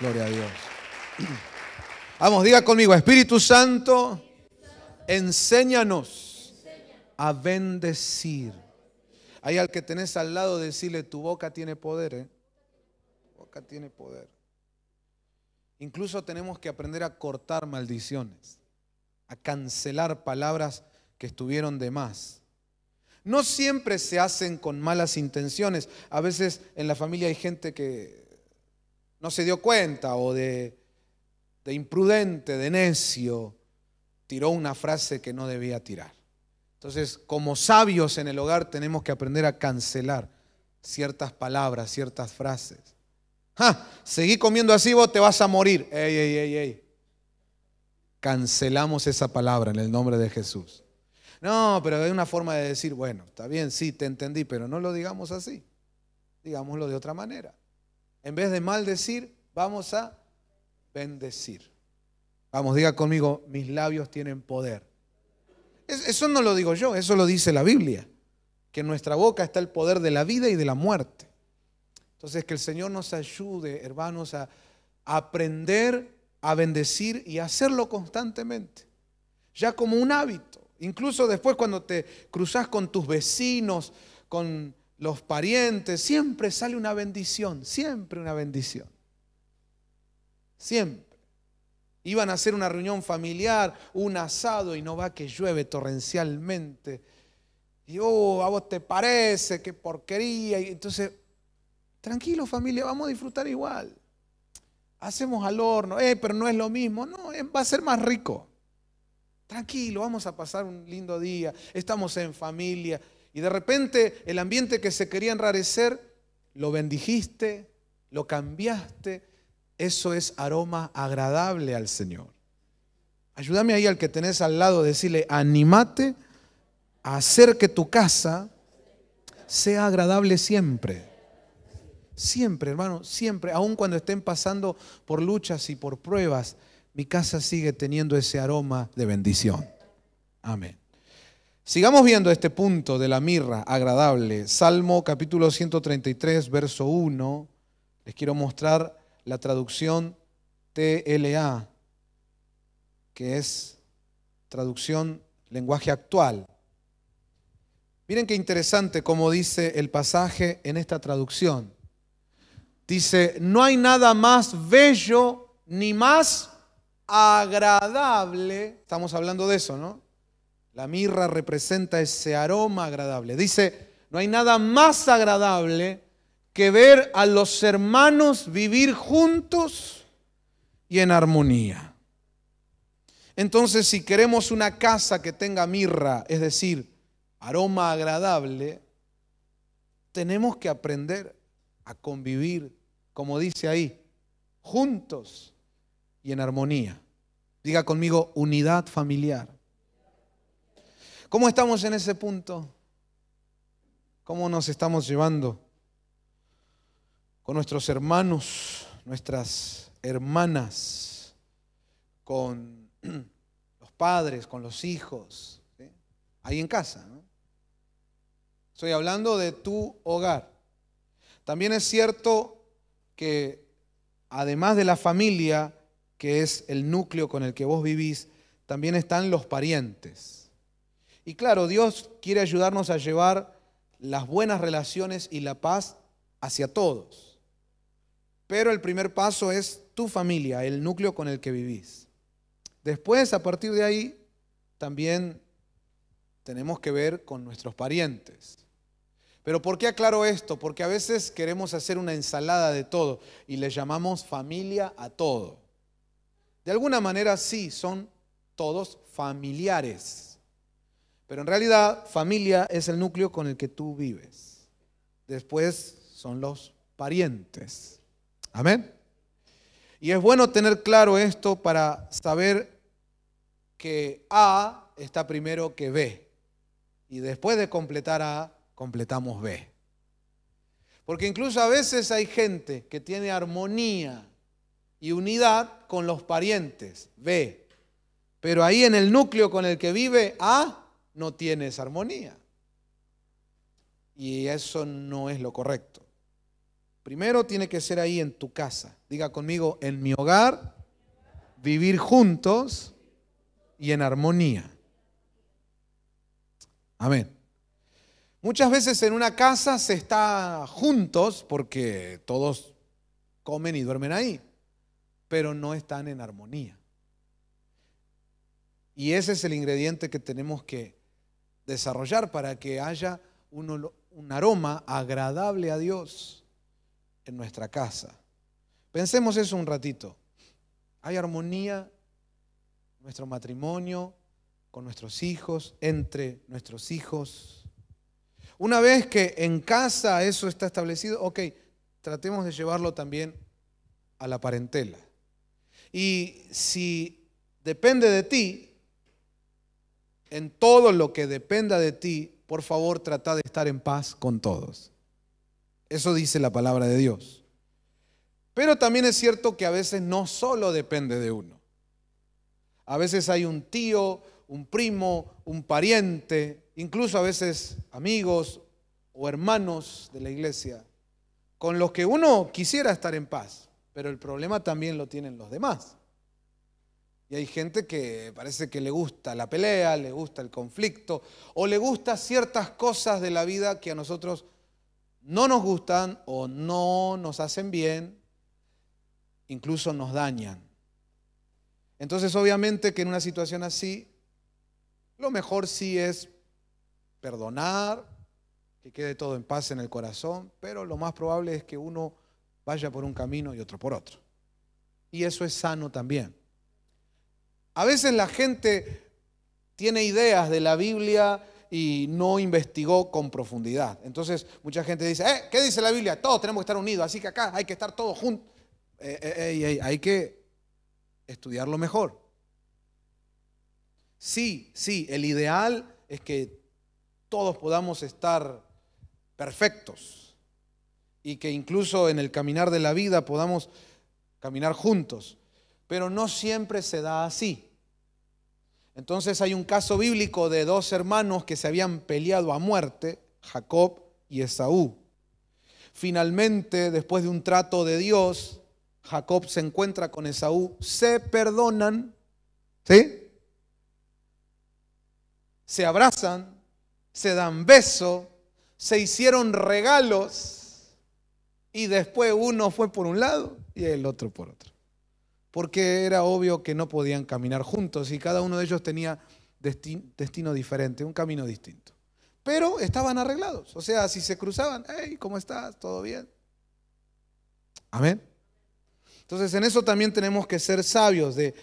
Gloria a Dios. Vamos, diga conmigo, Espíritu Santo, enséñanos a bendecir. Ahí al que tenés al lado, decirle, tu boca tiene poder, ¿eh? Tu boca tiene poder. Incluso tenemos que aprender a cortar maldiciones, a cancelar palabras que estuvieron de más. No siempre se hacen con malas intenciones. A veces en la familia hay gente que no se dio cuenta o de, imprudente, de necio, tiró una frase que no debía tirar. Entonces, como sabios en el hogar tenemos que aprender a cancelar ciertas palabras, ciertas frases. ¡Ja! Ah, seguí comiendo así, vos te vas a morir. Ey, ey, ey, ey. Cancelamos esa palabra en el nombre de Jesús. No, pero hay una forma de decir, bueno, está bien, sí, te entendí, pero no lo digamos así. Digámoslo de otra manera. En vez de maldecir, vamos a bendecir. Vamos, diga conmigo, mis labios tienen poder. Eso no lo digo yo, eso lo dice la Biblia, que en nuestra boca está el poder de la vida y de la muerte. Entonces, que el Señor nos ayude, hermanos, a aprender a bendecir y hacerlo constantemente, ya como un hábito. Incluso después cuando te cruzas con tus vecinos, con los parientes, siempre sale una bendición, siempre una bendición. Siempre. Iban a hacer una reunión familiar, un asado, y no va que llueve torrencialmente. Y, oh, a vos te parece, qué porquería. Y entonces, tranquilo familia, vamos a disfrutar igual. Hacemos al horno, eh, pero no es lo mismo. No, eh, va a ser más rico. Tranquilo, vamos a pasar un lindo día. Estamos en familia. Y de repente el ambiente que se quería enrarecer, lo bendijiste, lo cambiaste. Eso es aroma agradable al Señor. Ayúdame ahí al que tenés al lado, decirle, animate a hacer que tu casa sea agradable siempre. Siempre, hermano, siempre. Aun cuando estén pasando por luchas y por pruebas, mi casa sigue teniendo ese aroma de bendición. Amén. Sigamos viendo este punto de la mirra agradable. Salmo capítulo 133, verso 1. Les quiero mostrar la traducción TLA, que es traducción lenguaje actual. Miren qué interesante como dice el pasaje en esta traducción. Dice, no hay nada más bello ni más agradable, estamos hablando de eso, ¿no? La mirra representa ese aroma agradable. Dice, no hay nada más agradable que ver a los hermanos vivir juntos y en armonía. Entonces, si queremos una casa que tenga mirra, es decir, aroma agradable, tenemos que aprender a convivir, como dice ahí, juntos y en armonía. Diga conmigo, unidad familiar. ¿Cómo estamos en ese punto? ¿Cómo nos estamos llevando con nuestros hermanos, nuestras hermanas, con los padres, con los hijos, ahí en casa? Estoy hablando de tu hogar. También es cierto que además de la familia, que es el núcleo con el que vos vivís, también están los parientes. Y claro, Dios quiere ayudarnos a llevar las buenas relaciones y la paz hacia todos. Pero el primer paso es tu familia, el núcleo con el que vivís. Después, a partir de ahí, también tenemos que ver con nuestros parientes. Pero ¿por qué aclaro esto? Porque a veces queremos hacer una ensalada de todo y le llamamos familia a todo. De alguna manera sí, son todos familiares. Pero en realidad familia es el núcleo con el que tú vives. Después son los parientes. Amén. Y es bueno tener claro esto para saber que A está primero que B. Y después de completar A, completamos B. Porque incluso a veces hay gente que tiene armonía y unidad con los parientes, B. Pero ahí en el núcleo con el que vive, A, no tienes armonía. Y eso no es lo correcto. Primero tiene que ser ahí en tu casa. Diga conmigo, en mi hogar, vivir juntos y en armonía. Amén. Muchas veces en una casa se está juntos porque todos comen y duermen ahí, pero no están en armonía. Y ese es el ingrediente que tenemos que desarrollar para que haya un, un aroma agradable a Dios en nuestra casa. Pensemos eso un ratito. ¿Hay armonía en nuestro matrimonio, con nuestros hijos, entre nuestros hijos? Una vez que en casa eso está establecido, ok, tratemos de llevarlo también a la parentela. Y si depende de ti, en todo lo que dependa de ti, por favor trata de estar en paz con todos. Eso dice la palabra de Dios. Pero también es cierto que a veces no solo depende de uno. A veces hay un tío, un primo, un pariente, incluso a veces amigos o hermanos de la iglesia, con los que uno quisiera estar en paz, pero el problema también lo tienen los demás. Y hay gente que parece que le gusta la pelea, le gusta el conflicto o le gusta ciertas cosas de la vida que a nosotros no nos gustan o no nos hacen bien, incluso nos dañan. Entonces obviamente que en una situación así, lo mejor sí es perdonar, que quede todo en paz en el corazón, pero lo más probable es que uno vaya por un camino y otro por otro. Y eso es sano también. A veces la gente tiene ideas de la Biblia y no investigó con profundidad. Entonces mucha gente dice, eh, ¿qué dice la Biblia? Todos tenemos que estar unidos, así que acá hay que estar todos juntos. Eh, eh, y hay que estudiarlo mejor. Sí, sí, el ideal es que todos podamos estar perfectos y que incluso en el caminar de la vida podamos caminar juntos pero no siempre se da así. Entonces hay un caso bíblico de dos hermanos que se habían peleado a muerte, Jacob y Esaú. Finalmente, después de un trato de Dios, Jacob se encuentra con Esaú, se perdonan, ¿sí? Se abrazan, se dan beso, se hicieron regalos y después uno fue por un lado y el otro por otro porque era obvio que no podían caminar juntos y cada uno de ellos tenía destino diferente, un camino distinto. Pero estaban arreglados, o sea, si se cruzaban, hey, ¿cómo estás? ¿Todo bien? Amén. Entonces en eso también tenemos que ser sabios de,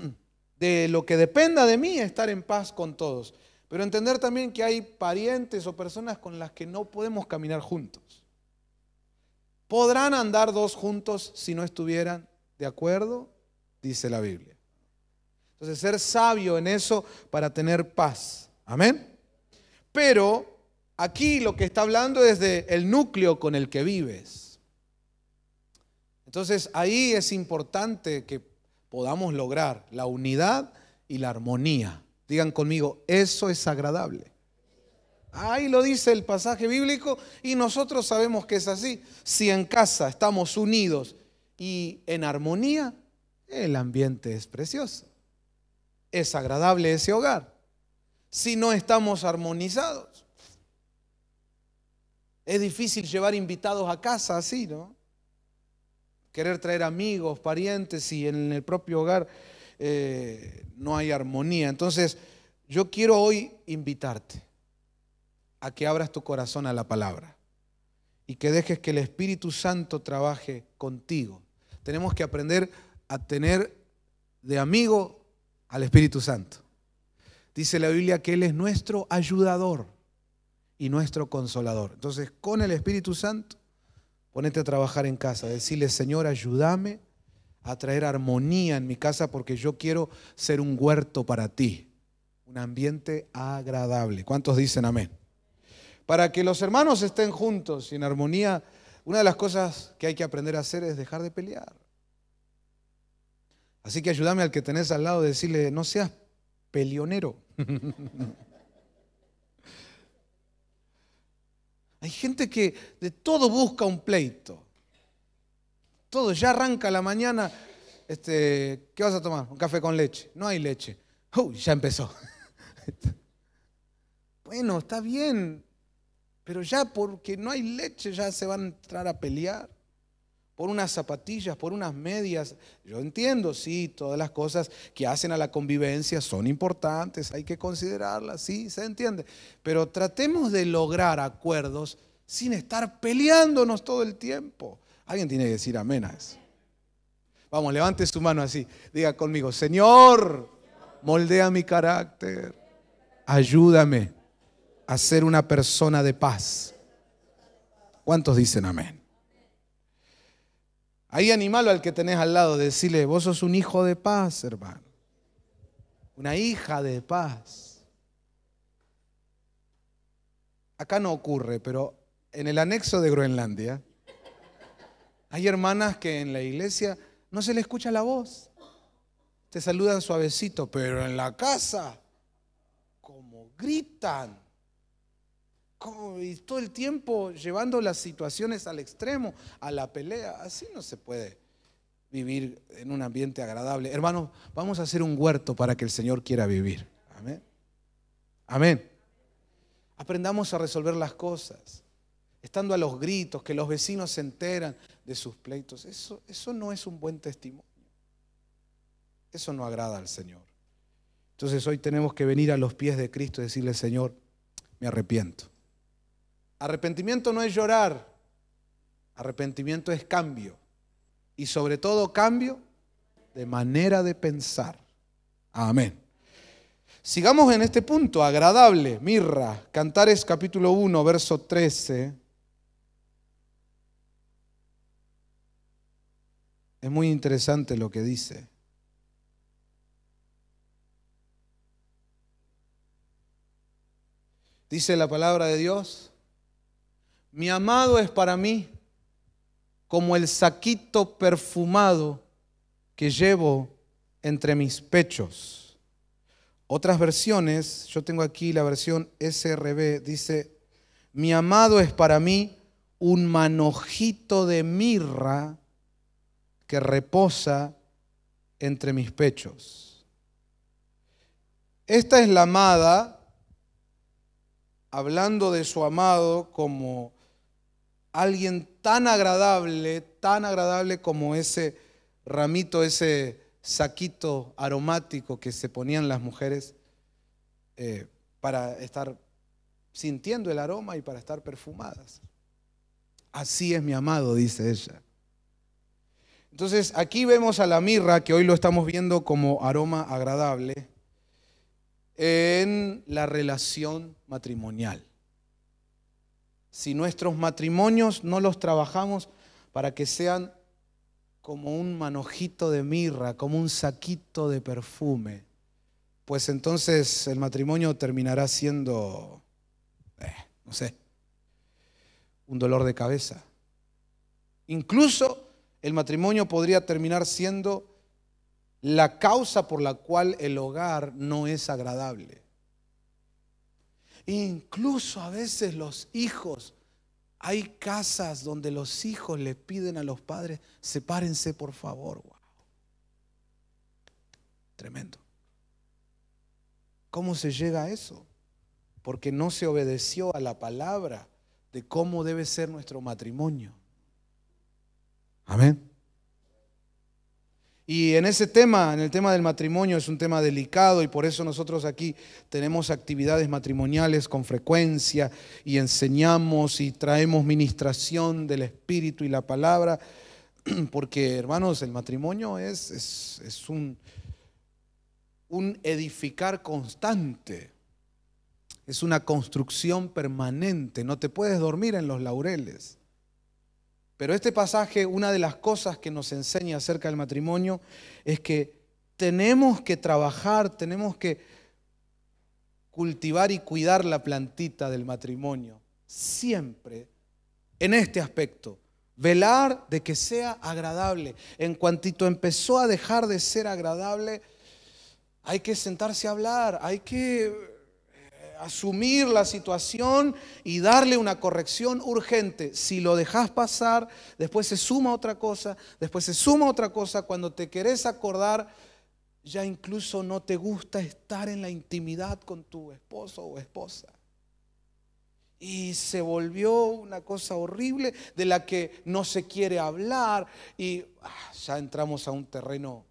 de lo que dependa de mí, estar en paz con todos. Pero entender también que hay parientes o personas con las que no podemos caminar juntos. Podrán andar dos juntos si no estuvieran de acuerdo, dice la Biblia. Entonces, ser sabio en eso para tener paz. Amén. Pero aquí lo que está hablando es del el núcleo con el que vives. Entonces, ahí es importante que podamos lograr la unidad y la armonía. Digan conmigo, eso es agradable. Ahí lo dice el pasaje bíblico y nosotros sabemos que es así. Si en casa estamos unidos y en armonía, el ambiente es precioso. Es agradable ese hogar. Si no estamos armonizados, es difícil llevar invitados a casa así, ¿no? Querer traer amigos, parientes y en el propio hogar eh, no hay armonía. Entonces, yo quiero hoy invitarte a que abras tu corazón a la palabra y que dejes que el Espíritu Santo trabaje contigo tenemos que aprender a tener de amigo al Espíritu Santo. Dice la Biblia que Él es nuestro ayudador y nuestro consolador. Entonces, con el Espíritu Santo, ponete a trabajar en casa, decirle, Señor, ayúdame a traer armonía en mi casa porque yo quiero ser un huerto para ti, un ambiente agradable. ¿Cuántos dicen amén? Para que los hermanos estén juntos y en armonía una de las cosas que hay que aprender a hacer es dejar de pelear. Así que ayúdame al que tenés al lado decirle, no seas pelionero. Hay gente que de todo busca un pleito. Todo, ya arranca la mañana. Este, ¿Qué vas a tomar? Un café con leche. No hay leche. Uh, ya empezó. bueno, está bien. Pero ya porque no hay leche ya se van a entrar a pelear por unas zapatillas, por unas medias. Yo entiendo, sí, todas las cosas que hacen a la convivencia son importantes, hay que considerarlas, sí, se entiende. Pero tratemos de lograr acuerdos sin estar peleándonos todo el tiempo. Alguien tiene que decir amén a eso. Vamos, levante su mano así, diga conmigo, Señor, moldea mi carácter, ayúdame a ser una persona de paz. ¿Cuántos dicen amén? Hay animalo al que tenés al lado, decirle, vos sos un hijo de paz, hermano. Una hija de paz. Acá no ocurre, pero en el anexo de Groenlandia hay hermanas que en la iglesia no se le escucha la voz. Te saludan suavecito, pero en la casa, como gritan y todo el tiempo llevando las situaciones al extremo, a la pelea. Así no se puede vivir en un ambiente agradable. Hermanos, vamos a hacer un huerto para que el Señor quiera vivir. Amén. Amén. Aprendamos a resolver las cosas, estando a los gritos, que los vecinos se enteran de sus pleitos. Eso, eso no es un buen testimonio. Eso no agrada al Señor. Entonces hoy tenemos que venir a los pies de Cristo y decirle, Señor, me arrepiento. Arrepentimiento no es llorar, arrepentimiento es cambio. Y sobre todo cambio de manera de pensar. Amén. Sigamos en este punto, agradable, mirra, Cantares capítulo 1, verso 13. Es muy interesante lo que dice. Dice la palabra de Dios, mi amado es para mí como el saquito perfumado que llevo entre mis pechos. Otras versiones, yo tengo aquí la versión SRB, dice, mi amado es para mí un manojito de mirra que reposa entre mis pechos. Esta es la amada, hablando de su amado como alguien tan agradable, tan agradable como ese ramito, ese saquito aromático que se ponían las mujeres eh, para estar sintiendo el aroma y para estar perfumadas. Así es mi amado, dice ella. Entonces aquí vemos a la mirra, que hoy lo estamos viendo como aroma agradable, en la relación matrimonial si nuestros matrimonios no los trabajamos para que sean como un manojito de mirra, como un saquito de perfume, pues entonces el matrimonio terminará siendo, eh, no sé, un dolor de cabeza. Incluso el matrimonio podría terminar siendo la causa por la cual el hogar no es agradable. E incluso a veces los hijos, hay casas donde los hijos le piden a los padres, sepárense por favor. Wow. Tremendo. ¿Cómo se llega a eso? Porque no se obedeció a la palabra de cómo debe ser nuestro matrimonio. Amén. Y en ese tema, en el tema del matrimonio, es un tema delicado y por eso nosotros aquí tenemos actividades matrimoniales con frecuencia y enseñamos y traemos ministración del Espíritu y la palabra, porque hermanos, el matrimonio es, un, un edificar constante, es una construcción permanente, no te puedes dormir en los laureles. Pero este pasaje, una de las cosas que nos enseña acerca del matrimonio es que tenemos que trabajar, tenemos que cultivar y cuidar la plantita del matrimonio. Siempre en este aspecto. Velar de que sea agradable. En cuantito empezó a dejar de ser agradable, hay que sentarse a hablar, hay que asumir la situación y darle una corrección urgente. Si lo dejas pasar, después se suma otra cosa, después se suma otra cosa. Cuando te querés acordar, ya incluso no te gusta estar en la intimidad con tu esposo o esposa. Y se volvió una cosa horrible de la que no se quiere hablar y ah, ya entramos a un terreno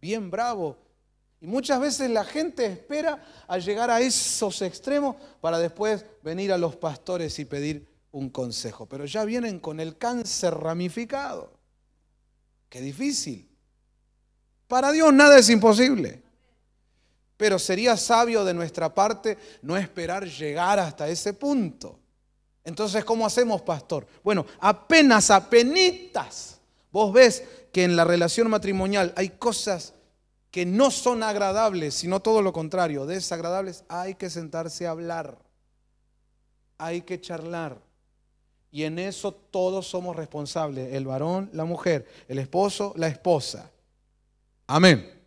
bien bravo y muchas veces la gente espera a llegar a esos extremos para después venir a los pastores y pedir un consejo. Pero ya vienen con el cáncer ramificado. Qué difícil. Para Dios nada es imposible. Pero sería sabio de nuestra parte no esperar llegar hasta ese punto. Entonces, ¿cómo hacemos, pastor? Bueno, apenas, apenitas. Vos ves que en la relación matrimonial hay cosas que no son agradables, sino todo lo contrario, desagradables, hay que sentarse a hablar, hay que charlar. Y en eso todos somos responsables, el varón, la mujer, el esposo, la esposa. Amén.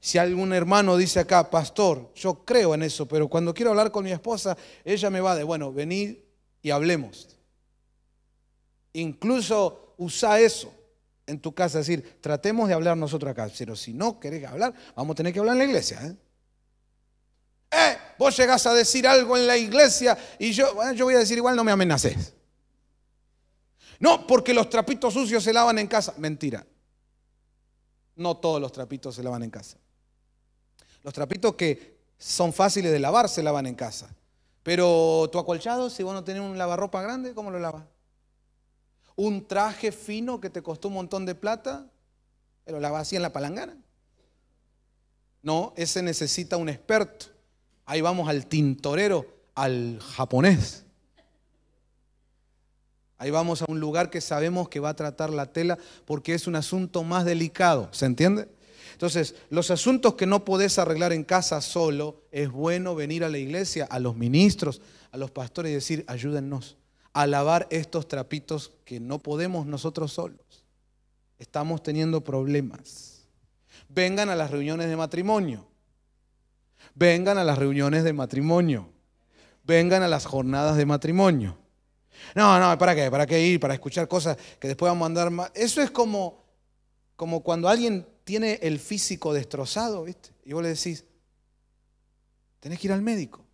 Si algún hermano dice acá, pastor, yo creo en eso, pero cuando quiero hablar con mi esposa, ella me va de, bueno, venid y hablemos. Incluso usa eso en tu casa decir, tratemos de hablar nosotros acá, pero si no querés hablar, vamos a tener que hablar en la iglesia. ¿eh? eh vos llegás a decir algo en la iglesia y yo, yo voy a decir igual, no me amenaces. No, porque los trapitos sucios se lavan en casa. Mentira. No todos los trapitos se lavan en casa. Los trapitos que son fáciles de lavar se lavan en casa. Pero tu acolchado, si vos no tenés un lavarropa grande, ¿cómo lo lavas? un traje fino que te costó un montón de plata, pero la vacía en la palangana. No, ese necesita un experto. Ahí vamos al tintorero, al japonés. Ahí vamos a un lugar que sabemos que va a tratar la tela porque es un asunto más delicado, ¿se entiende? Entonces, los asuntos que no podés arreglar en casa solo, es bueno venir a la iglesia, a los ministros, a los pastores y decir, ayúdennos a lavar estos trapitos que no podemos nosotros solos. Estamos teniendo problemas. Vengan a las reuniones de matrimonio. Vengan a las reuniones de matrimonio. Vengan a las jornadas de matrimonio. No, no, ¿para qué? ¿Para qué ir? Para escuchar cosas que después vamos a andar más. Eso es como, como cuando alguien tiene el físico destrozado, ¿viste? Y vos le decís, tenés que ir al médico.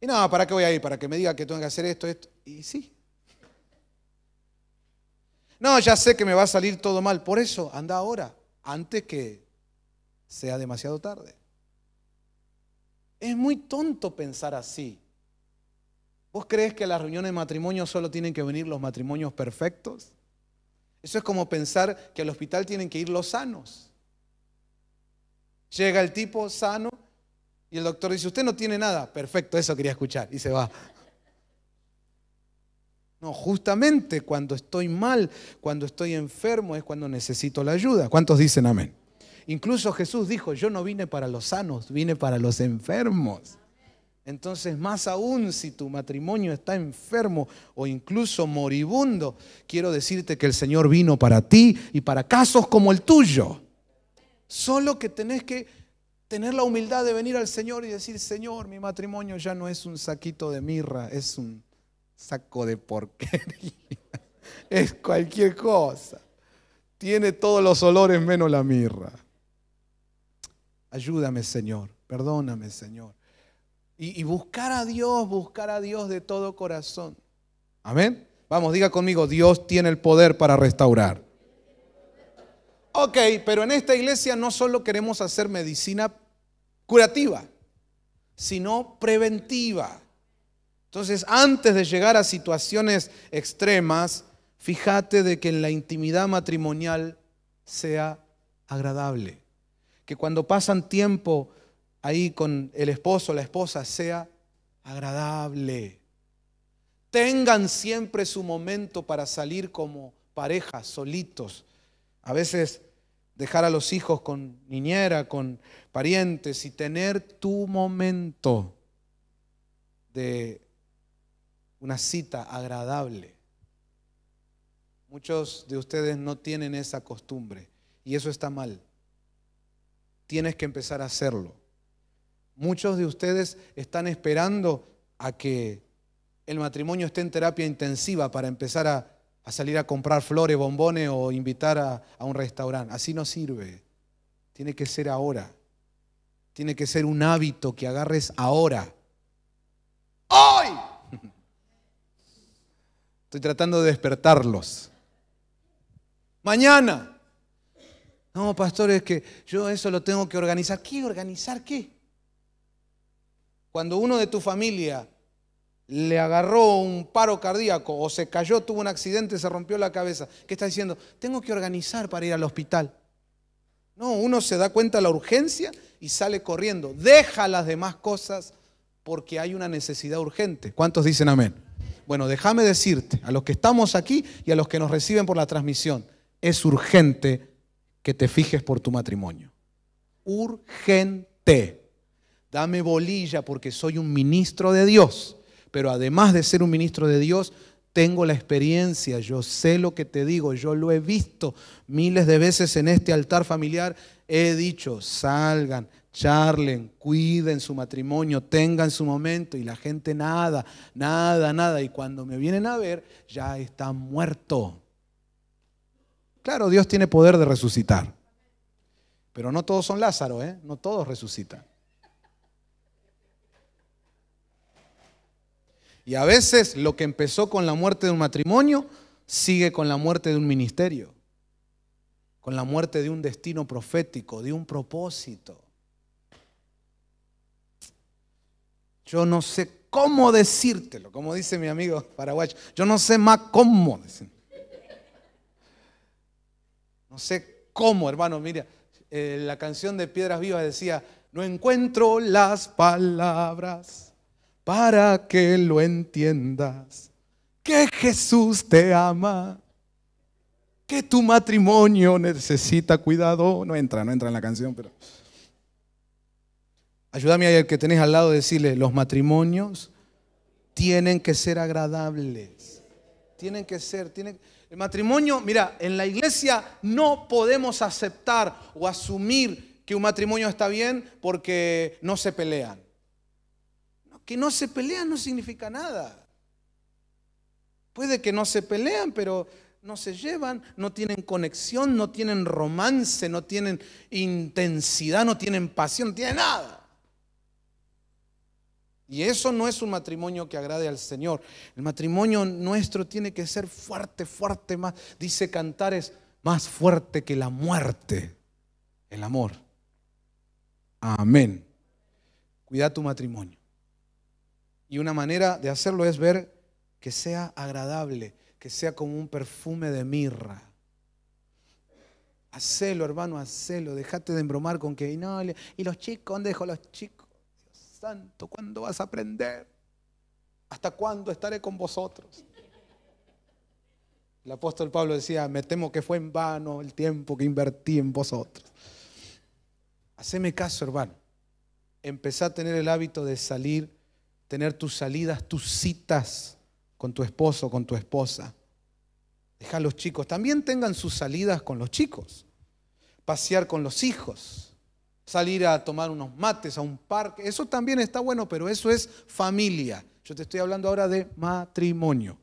Y no, ¿para qué voy a ir? Para que me diga que tengo que hacer esto, esto y sí. No, ya sé que me va a salir todo mal, por eso anda ahora, antes que sea demasiado tarde. Es muy tonto pensar así. ¿Vos crees que a las reuniones de matrimonio solo tienen que venir los matrimonios perfectos? Eso es como pensar que al hospital tienen que ir los sanos. Llega el tipo sano y el doctor dice, usted no tiene nada. Perfecto, eso quería escuchar. Y se va. No, justamente cuando estoy mal, cuando estoy enfermo, es cuando necesito la ayuda. ¿Cuántos dicen amén? Incluso Jesús dijo, yo no vine para los sanos, vine para los enfermos. Entonces, más aún si tu matrimonio está enfermo o incluso moribundo, quiero decirte que el Señor vino para ti y para casos como el tuyo. Solo que tenés que tener la humildad de venir al Señor y decir, Señor, mi matrimonio ya no es un saquito de mirra, es un Saco de porquería. Es cualquier cosa. Tiene todos los olores menos la mirra. Ayúdame, Señor. Perdóname, Señor. Y, buscar a Dios, buscar a Dios de todo corazón. Amén. Vamos, diga conmigo, Dios tiene el poder para restaurar. Ok, pero en esta iglesia no solo queremos hacer medicina curativa, sino preventiva. Entonces, antes de llegar a situaciones extremas, fíjate de que en la intimidad matrimonial sea agradable. Que cuando pasan tiempo ahí con el esposo, la esposa, sea agradable. Tengan siempre su momento para salir como pareja, solitos. A veces dejar a los hijos con niñera, con parientes y tener tu momento de una cita agradable. Muchos de ustedes no tienen esa costumbre y eso está mal. Tienes que empezar a hacerlo. Muchos de ustedes están esperando a que el matrimonio esté en terapia intensiva para empezar a, salir a comprar flores, bombones o invitar a, un restaurante. Así no sirve. Tiene que ser ahora. Tiene que ser un hábito que agarres ahora. Estoy tratando de despertarlos. Mañana. No, pastor, es que yo eso lo tengo que organizar. ¿Qué organizar qué? Cuando uno de tu familia le agarró un paro cardíaco o se cayó, tuvo un accidente, se rompió la cabeza, ¿qué está diciendo? Tengo que organizar para ir al hospital. No, uno se da cuenta de la urgencia y sale corriendo. Deja las demás cosas porque hay una necesidad urgente. ¿Cuántos dicen amén? Bueno, déjame decirte a los que estamos aquí y a los que nos reciben por la transmisión, es urgente que te fijes por tu matrimonio. Urgente. Dame bolilla porque soy un ministro de Dios. Pero además de ser un ministro de Dios, tengo la experiencia, yo sé lo que te digo, yo lo he visto miles de veces en este altar familiar. He dicho, salgan, charlen, cuiden su matrimonio, tengan su momento y la gente nada, nada, nada. Y cuando me vienen a ver, ya está muerto. Claro, Dios tiene poder de resucitar. Pero no todos son Lázaro, ¿eh? No todos resucitan. Y a veces lo que empezó con la muerte de un matrimonio sigue con la muerte de un ministerio, con la muerte de un destino profético, de un propósito. Yo no sé cómo decírtelo, como dice mi amigo paraguayo. Yo no sé más cómo decirlo. No sé cómo, hermano. Mira, eh, la canción de Piedras Vivas decía, no encuentro las palabras para que lo entiendas. Que Jesús te ama. Que tu matrimonio necesita cuidado. No entra, no entra en la canción, pero... Ayúdame el que tenés al lado decirle, los matrimonios tienen que ser agradables. Tienen que ser, tienen... El matrimonio, mira, en la iglesia no podemos aceptar o asumir que un matrimonio está bien porque no se pelean. Que no se pelean no significa nada. Puede que no se pelean, pero no se llevan, no tienen conexión, no tienen romance, no tienen intensidad, no tienen pasión, no tienen nada. Y eso no es un matrimonio que agrade al Señor. El matrimonio nuestro tiene que ser fuerte, fuerte más. Dice Cantares, más fuerte que la muerte, el amor. Amén. Cuida tu matrimonio. Y una manera de hacerlo es ver que sea agradable, que sea como un perfume de mirra. Hacelo, hermano, hacelo. Dejate de embromar con que, no, y los chicos, ¿dónde dejo los chicos? Santo, ¿cuándo vas a aprender? ¿Hasta cuándo estaré con vosotros? El apóstol Pablo decía, me temo que fue en vano el tiempo que invertí en vosotros. Haceme caso, hermano. Empezá a tener el hábito de salir, tener tus salidas, tus citas con tu esposo, con tu esposa. Deja a los chicos. También tengan sus salidas con los chicos. Pasear con los hijos salir a tomar unos mates a un parque. Eso también está bueno, pero eso es familia. Yo te estoy hablando ahora de matrimonio.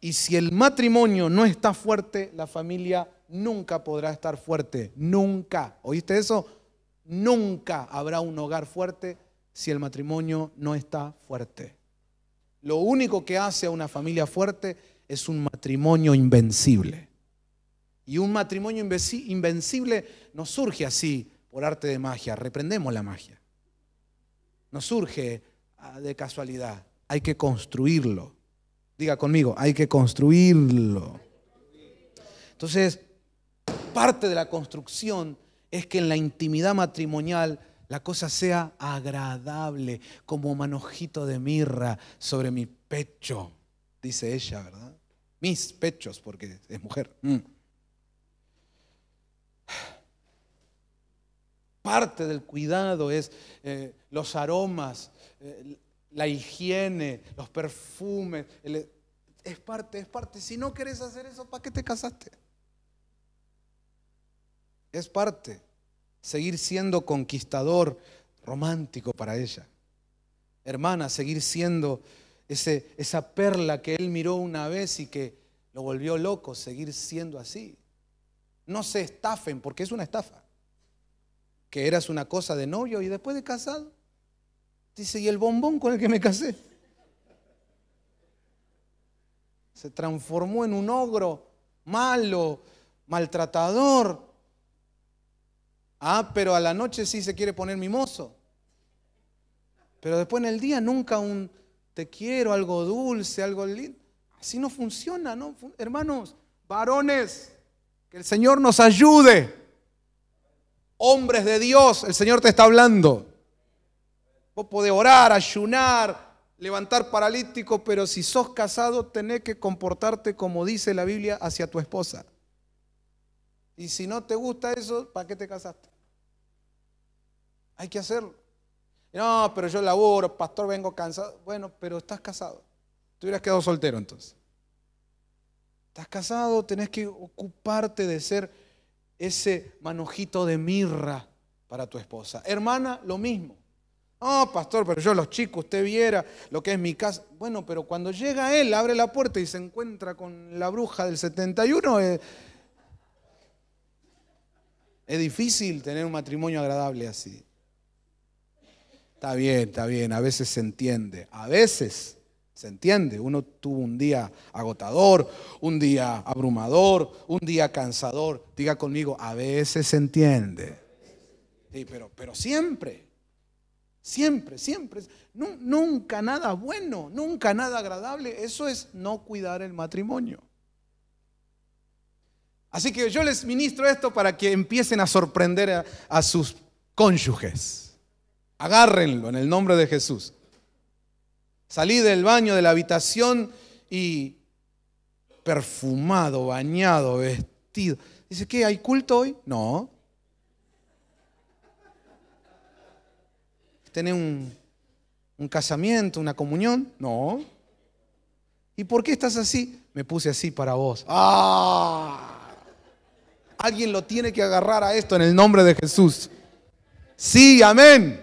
Y si el matrimonio no está fuerte, la familia nunca podrá estar fuerte. Nunca. ¿Oíste eso? Nunca habrá un hogar fuerte si el matrimonio no está fuerte. Lo único que hace a una familia fuerte es un matrimonio invencible. Y un matrimonio invencible no surge así por arte de magia, reprendemos la magia. No surge ah, de casualidad, hay que construirlo. Diga conmigo, hay que construirlo. Entonces, parte de la construcción es que en la intimidad matrimonial la cosa sea agradable, como manojito de mirra sobre mi pecho, dice ella, ¿verdad? Mis pechos, porque es mujer. Mm parte del cuidado es eh, los aromas, eh, la higiene, los perfumes. es parte, es parte. Si no querés hacer eso, ¿para qué te casaste? Es parte. Seguir siendo conquistador romántico para ella. Hermana, seguir siendo ese, esa perla que él miró una vez y que lo volvió loco, seguir siendo así. No se estafen, porque es una estafa que eras una cosa de novio y después de casado. Dice, ¿y el bombón con el que me casé? Se transformó en un ogro malo, maltratador. Ah, pero a la noche sí se quiere poner mimoso. Pero después en el día nunca un te quiero, algo dulce, algo lindo. Así no funciona, ¿no? Hermanos, varones, que el Señor nos ayude hombres de Dios, el Señor te está hablando. Vos podés orar, ayunar, levantar paralítico, pero si sos casado, tenés que comportarte como dice la Biblia hacia tu esposa. Y si no te gusta eso, ¿para qué te casaste? Hay que hacerlo. No, pero yo laburo, pastor, vengo cansado. Bueno, pero estás casado. Tú hubieras quedado soltero entonces. Estás casado, tenés que ocuparte de ser ese manojito de mirra para tu esposa. Hermana, lo mismo. oh, pastor, pero yo los chicos, usted viera lo que es mi casa. Bueno, pero cuando llega él, abre la puerta y se encuentra con la bruja del 71, eh, es difícil tener un matrimonio agradable así. Está bien, está bien, a veces se entiende, a veces ¿Se entiende? Uno tuvo un día agotador, un día abrumador, un día cansador. Diga conmigo, a veces se entiende. Sí, pero, pero siempre, siempre, siempre. nunca nada bueno, nunca nada agradable. Eso es no cuidar el matrimonio. Así que yo les ministro esto para que empiecen a sorprender a, a sus cónyuges. Agárrenlo en el nombre de Jesús. Salí del baño de la habitación y perfumado, bañado, vestido. Dice, ¿qué? ¿Hay culto hoy? No. ¿Tenés un, casamiento, una comunión? No. ¿Y por qué estás así? Me puse así para vos. ¡Ah! Alguien lo tiene que agarrar a esto en el nombre de Jesús. Sí, amén.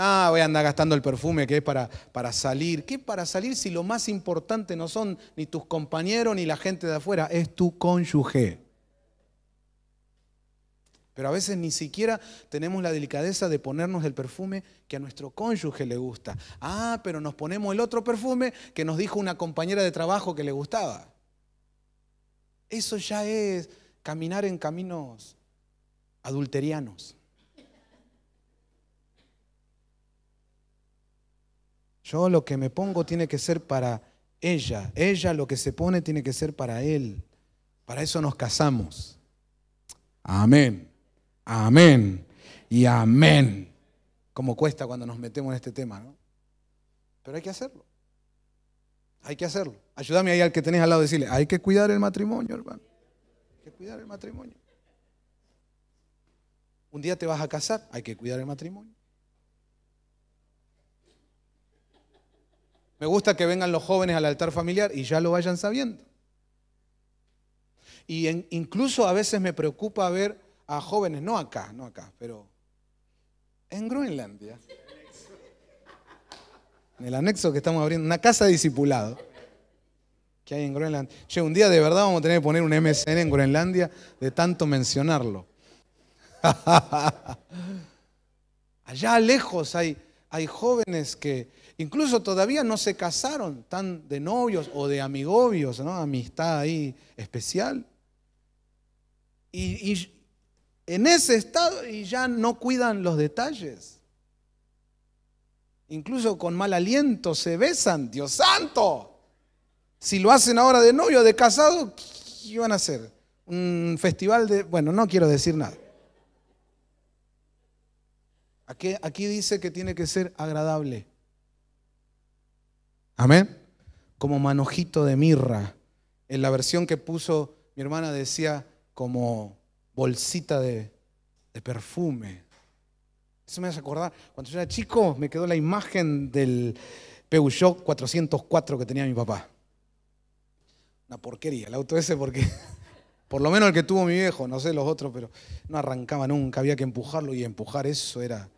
Ah, voy a andar gastando el perfume que es para, para salir. ¿Qué para salir si lo más importante no son ni tus compañeros ni la gente de afuera? Es tu cónyuge. Pero a veces ni siquiera tenemos la delicadeza de ponernos el perfume que a nuestro cónyuge le gusta. Ah, pero nos ponemos el otro perfume que nos dijo una compañera de trabajo que le gustaba. Eso ya es caminar en caminos adulterianos. Yo lo que me pongo tiene que ser para ella. Ella lo que se pone tiene que ser para él. Para eso nos casamos. Amén. Amén. Y amén. Como cuesta cuando nos metemos en este tema, ¿no? Pero hay que hacerlo. Hay que hacerlo. Ayúdame ahí al que tenés al lado decirle, hay que cuidar el matrimonio, hermano. Hay que cuidar el matrimonio. Un día te vas a casar, hay que cuidar el matrimonio. Me gusta que vengan los jóvenes al altar familiar y ya lo vayan sabiendo. Y incluso a veces me preocupa ver a jóvenes, no acá, no acá, pero en Groenlandia, en el anexo que estamos abriendo, una casa de discipulado que hay en Groenlandia. Che, un día de verdad vamos a tener que poner un MSN en Groenlandia de tanto mencionarlo. Allá lejos hay, hay jóvenes que, Incluso todavía no se casaron, tan de novios o de amigobios, ¿no? amistad ahí especial. Y, en ese estado y ya no cuidan los detalles. Incluso con mal aliento se besan, Dios santo. Si lo hacen ahora de novio, de casado, ¿qué van a hacer? Un festival de... Bueno, no quiero decir nada. aquí dice que tiene que ser agradable. Amén. Como manojito de mirra. En la versión que puso mi hermana decía como bolsita de, de perfume. Eso me hace acordar. Cuando yo era chico me quedó la imagen del Peugeot 404 que tenía mi papá. Una porquería, el auto ese porque por lo menos el que tuvo mi viejo, no sé los otros, pero no arrancaba nunca, había que empujarlo y empujar eso era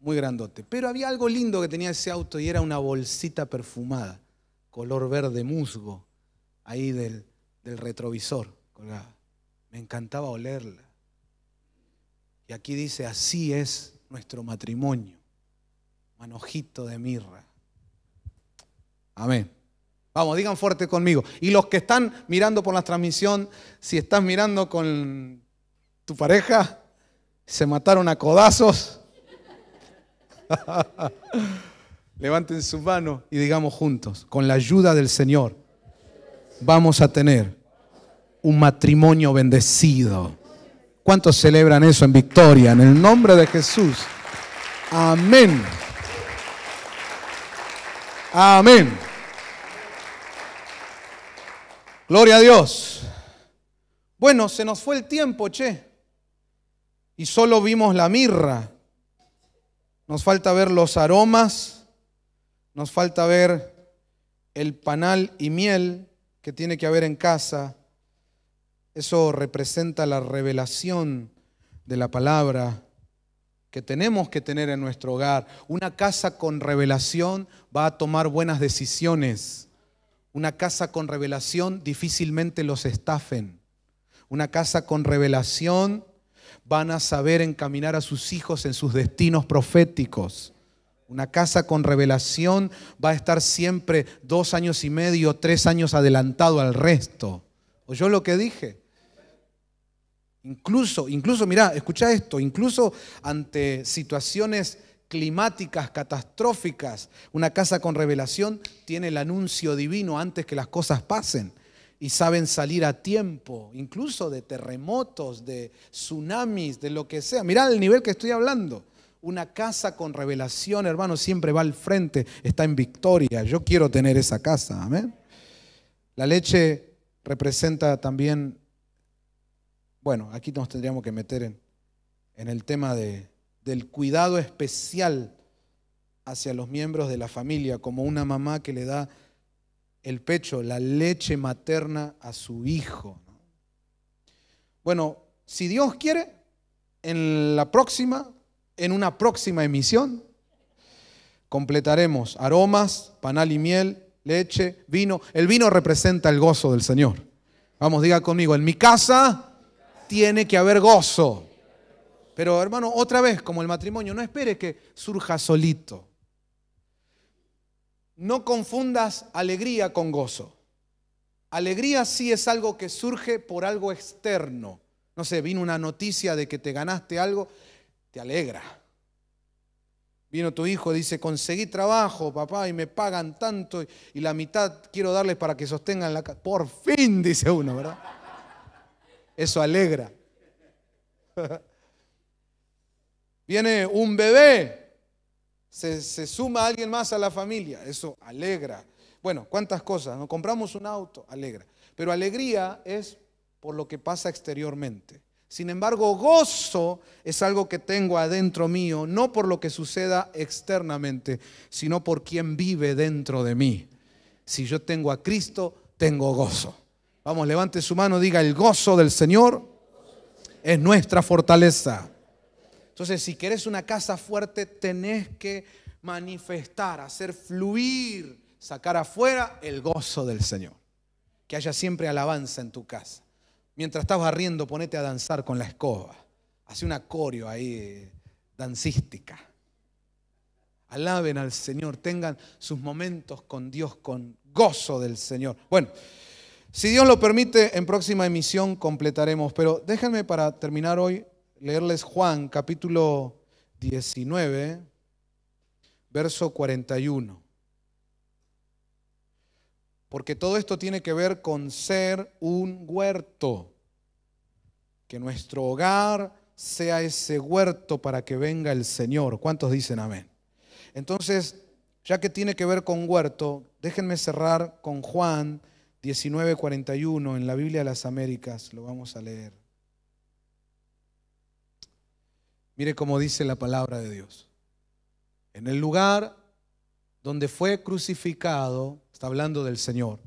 muy grandote. Pero había algo lindo que tenía ese auto y era una bolsita perfumada, color verde musgo, ahí del, retrovisor Me encantaba olerla. Y aquí dice, así es nuestro matrimonio, manojito de mirra. Amén. Vamos, digan fuerte conmigo. Y los que están mirando por la transmisión, si estás mirando con tu pareja, se mataron a codazos. Levanten sus manos y digamos juntos, con la ayuda del Señor vamos a tener un matrimonio bendecido. ¿Cuántos celebran eso en victoria? En el nombre de Jesús. Amén. Amén. Gloria a Dios. Bueno, se nos fue el tiempo, che. Y solo vimos la mirra. Nos falta ver los aromas, nos falta ver el panal y miel que tiene que haber en casa. Eso representa la revelación de la palabra que tenemos que tener en nuestro hogar. Una casa con revelación va a tomar buenas decisiones. Una casa con revelación difícilmente los estafen. Una casa con revelación van a saber encaminar a sus hijos en sus destinos proféticos. Una casa con revelación va a estar siempre dos años y medio, tres años adelantado al resto. ¿Oyó lo que dije? Incluso, incluso, mira, escucha esto, incluso ante situaciones climáticas catastróficas, una casa con revelación tiene el anuncio divino antes que las cosas pasen y saben salir a tiempo, incluso de terremotos, de tsunamis, de lo que sea. Mirá el nivel que estoy hablando. Una casa con revelación, hermano, siempre va al frente, está en victoria. Yo quiero tener esa casa, amén. La leche representa también, bueno, aquí nos tendríamos que meter en, en el tema de, del cuidado especial hacia los miembros de la familia, como una mamá que le da el pecho, la leche materna a su hijo. Bueno, si Dios quiere, en la próxima, en una próxima emisión, completaremos aromas, panal y miel, leche, vino. El vino representa el gozo del Señor. Vamos, diga conmigo, en mi casa tiene que haber gozo. Pero hermano, otra vez, como el matrimonio, no espere que surja solito. No confundas alegría con gozo. Alegría sí es algo que surge por algo externo. No sé, vino una noticia de que te ganaste algo, te alegra. Vino tu hijo, dice, conseguí trabajo, papá, y me pagan tanto, y la mitad quiero darles para que sostengan la casa. Por fin, dice uno, ¿verdad? Eso alegra. Viene un bebé, se, suma alguien más a la familia, eso alegra. Bueno, cuántas cosas, nos compramos un auto, alegra. Pero alegría es por lo que pasa exteriormente. Sin embargo, gozo es algo que tengo adentro mío, no por lo que suceda externamente, sino por quien vive dentro de mí. Si yo tengo a Cristo, tengo gozo. Vamos, levante su mano, diga, el gozo del Señor es nuestra fortaleza. Entonces, si querés una casa fuerte, tenés que manifestar, hacer fluir, sacar afuera el gozo del Señor. Que haya siempre alabanza en tu casa. Mientras estás barriendo, ponete a danzar con la escoba. Hace un acorio ahí dancística. Alaben al Señor, tengan sus momentos con Dios, con gozo del Señor. Bueno, si Dios lo permite, en próxima emisión completaremos, pero déjenme para terminar hoy leerles Juan capítulo 19, verso 41. Porque todo esto tiene que ver con ser un huerto. Que nuestro hogar sea ese huerto para que venga el Señor. ¿Cuántos dicen amén? Entonces, ya que tiene que ver con huerto, déjenme cerrar con Juan 19:41 en la Biblia de las Américas. Lo vamos a leer. Mire cómo dice la palabra de Dios. En el lugar donde fue crucificado, está hablando del Señor,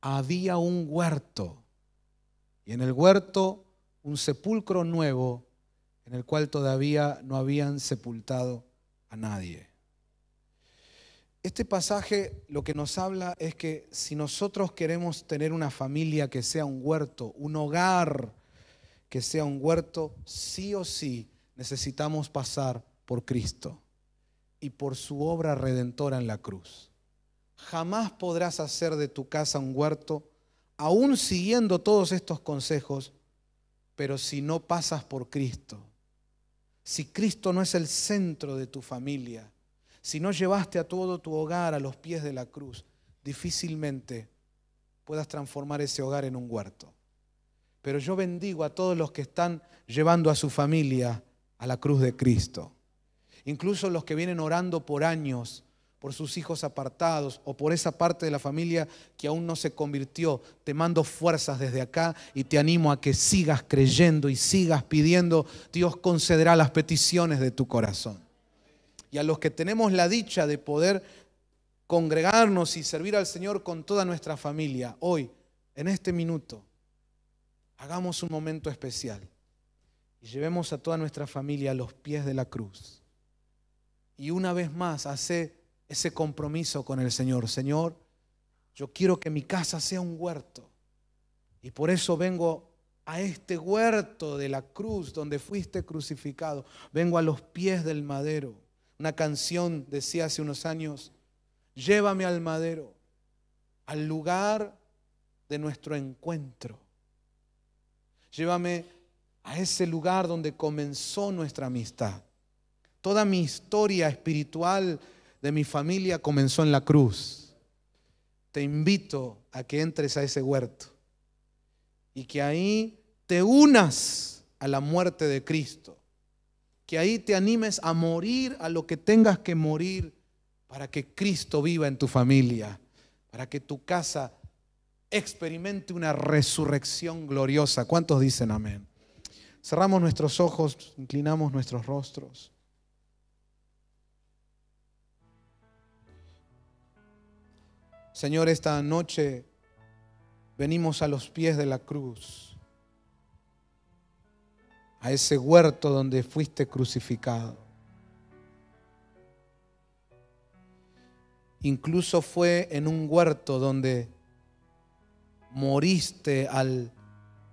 había un huerto. Y en el huerto un sepulcro nuevo en el cual todavía no habían sepultado a nadie. Este pasaje lo que nos habla es que si nosotros queremos tener una familia que sea un huerto, un hogar que sea un huerto, sí o sí necesitamos pasar por Cristo y por su obra redentora en la cruz. Jamás podrás hacer de tu casa un huerto, aún siguiendo todos estos consejos, pero si no pasas por Cristo, si Cristo no es el centro de tu familia, si no llevaste a todo tu hogar a los pies de la cruz, difícilmente puedas transformar ese hogar en un huerto. Pero yo bendigo a todos los que están llevando a su familia a la cruz de Cristo. Incluso los que vienen orando por años por sus hijos apartados o por esa parte de la familia que aún no se convirtió. Te mando fuerzas desde acá y te animo a que sigas creyendo y sigas pidiendo. Dios concederá las peticiones de tu corazón. Y a los que tenemos la dicha de poder congregarnos y servir al Señor con toda nuestra familia, hoy, en este minuto, hagamos un momento especial llevemos a toda nuestra familia a los pies de la cruz. Y una vez más, hace ese compromiso con el Señor. Señor, yo quiero que mi casa sea un huerto. Y por eso vengo a este huerto de la cruz donde fuiste crucificado. Vengo a los pies del madero. Una canción decía hace unos años, llévame al madero, al lugar de nuestro encuentro. Llévame a ese lugar donde comenzó nuestra amistad. Toda mi historia espiritual de mi familia comenzó en la cruz. Te invito a que entres a ese huerto y que ahí te unas a la muerte de Cristo. Que ahí te animes a morir a lo que tengas que morir para que Cristo viva en tu familia, para que tu casa experimente una resurrección gloriosa. ¿Cuántos dicen amén? Cerramos nuestros ojos, inclinamos nuestros rostros. Señor, esta noche venimos a los pies de la cruz, a ese huerto donde fuiste crucificado. Incluso fue en un huerto donde moriste al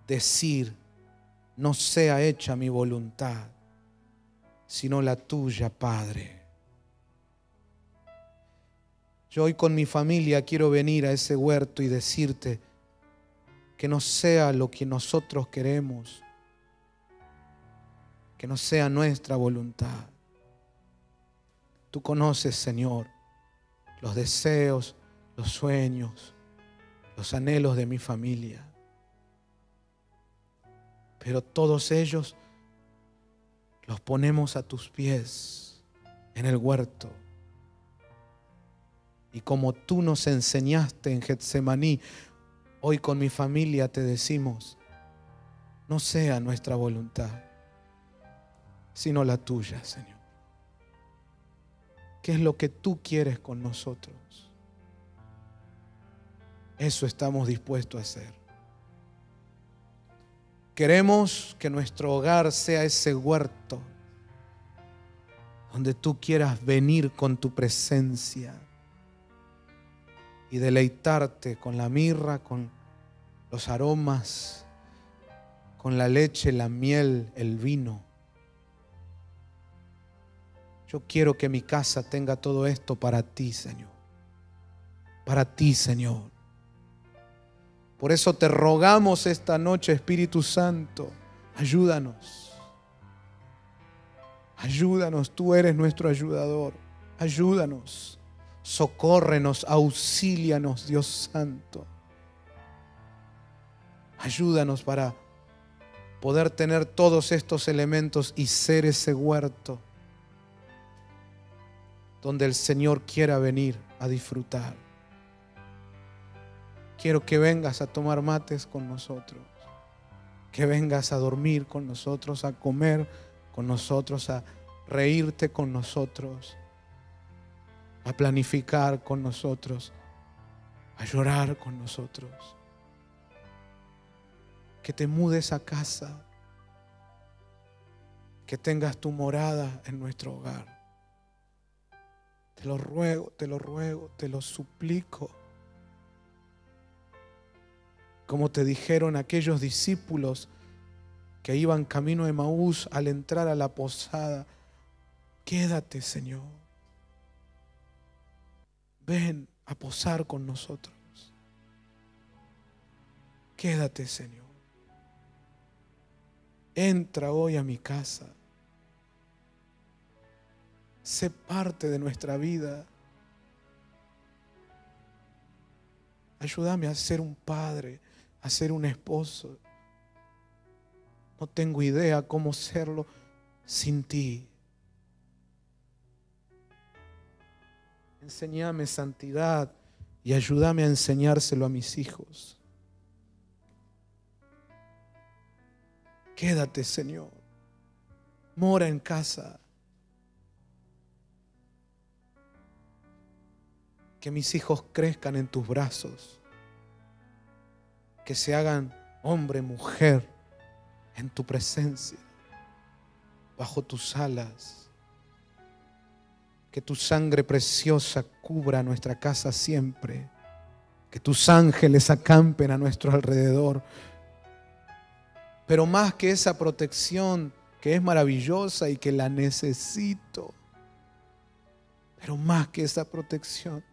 decir, no sea hecha mi voluntad, sino la tuya, Padre. Yo hoy con mi familia quiero venir a ese huerto y decirte que no sea lo que nosotros queremos, que no sea nuestra voluntad. Tú conoces, Señor, los deseos, los sueños, los anhelos de mi familia. Pero todos ellos los ponemos a tus pies en el huerto. Y como tú nos enseñaste en Getsemaní, hoy con mi familia te decimos, no sea nuestra voluntad, sino la tuya, Señor. ¿Qué es lo que tú quieres con nosotros? Eso estamos dispuestos a hacer. Queremos que nuestro hogar sea ese huerto donde tú quieras venir con tu presencia y deleitarte con la mirra, con los aromas, con la leche, la miel, el vino. Yo quiero que mi casa tenga todo esto para ti, Señor. Para ti, Señor. Por eso te rogamos esta noche, Espíritu Santo, ayúdanos. Ayúdanos, tú eres nuestro ayudador. Ayúdanos, socórrenos, auxílianos, Dios Santo. Ayúdanos para poder tener todos estos elementos y ser ese huerto donde el Señor quiera venir a disfrutar. Quiero que vengas a tomar mates con nosotros, que vengas a dormir con nosotros, a comer con nosotros, a reírte con nosotros, a planificar con nosotros, a llorar con nosotros. Que te mudes a casa, que tengas tu morada en nuestro hogar. Te lo ruego, te lo ruego, te lo suplico como te dijeron aquellos discípulos que iban camino de Maús al entrar a la posada, quédate Señor, ven a posar con nosotros, quédate Señor, entra hoy a mi casa, sé parte de nuestra vida. Ayúdame a ser un padre a ser un esposo. No tengo idea cómo serlo sin ti. Enseñame santidad y ayúdame a enseñárselo a mis hijos. Quédate, Señor. Mora en casa. Que mis hijos crezcan en tus brazos que se hagan hombre, mujer, en tu presencia, bajo tus alas. Que tu sangre preciosa cubra nuestra casa siempre. Que tus ángeles acampen a nuestro alrededor. Pero más que esa protección que es maravillosa y que la necesito. Pero más que esa protección,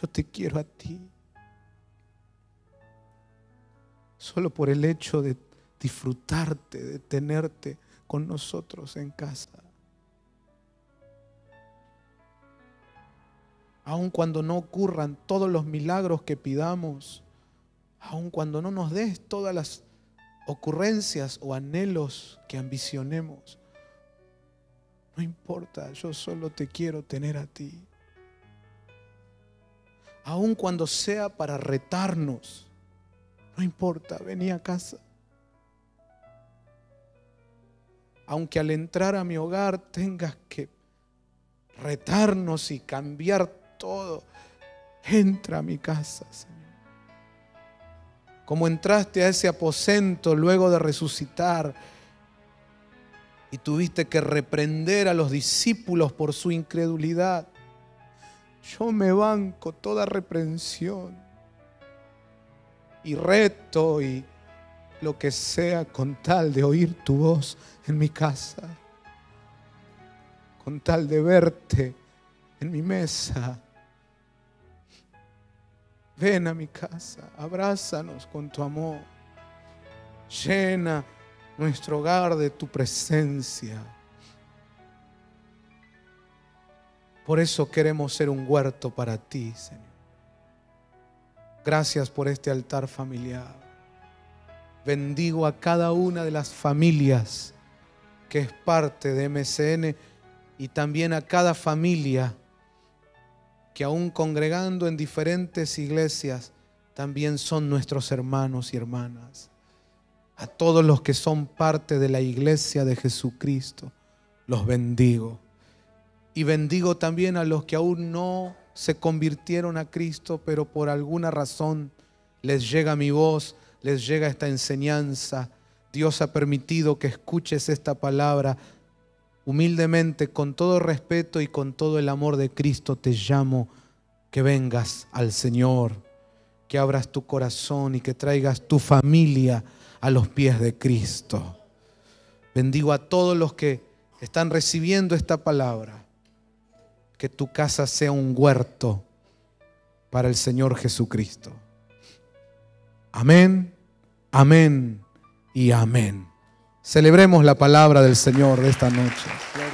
yo te quiero a ti solo por el hecho de disfrutarte, de tenerte con nosotros en casa. Aun cuando no ocurran todos los milagros que pidamos, aun cuando no nos des todas las ocurrencias o anhelos que ambicionemos, no importa, yo solo te quiero tener a ti. Aun cuando sea para retarnos, no importa, vení a casa. Aunque al entrar a mi hogar tengas que retarnos y cambiar todo, entra a mi casa, Señor. Como entraste a ese aposento luego de resucitar y tuviste que reprender a los discípulos por su incredulidad, yo me banco toda reprensión y reto y lo que sea con tal de oír tu voz en mi casa, con tal de verte en mi mesa. Ven a mi casa, abrázanos con tu amor, llena nuestro hogar de tu presencia. Por eso queremos ser un huerto para ti, Señor. Gracias por este altar familiar. Bendigo a cada una de las familias que es parte de MCN y también a cada familia que aún congregando en diferentes iglesias, también son nuestros hermanos y hermanas. A todos los que son parte de la iglesia de Jesucristo, los bendigo. Y bendigo también a los que aún no se convirtieron a Cristo, pero por alguna razón les llega mi voz, les llega esta enseñanza. Dios ha permitido que escuches esta palabra. Humildemente, con todo respeto y con todo el amor de Cristo, te llamo que vengas al Señor, que abras tu corazón y que traigas tu familia a los pies de Cristo. Bendigo a todos los que están recibiendo esta palabra que tu casa sea un huerto para el Señor Jesucristo. Amén, amén y amén. Celebremos la palabra del Señor de esta noche.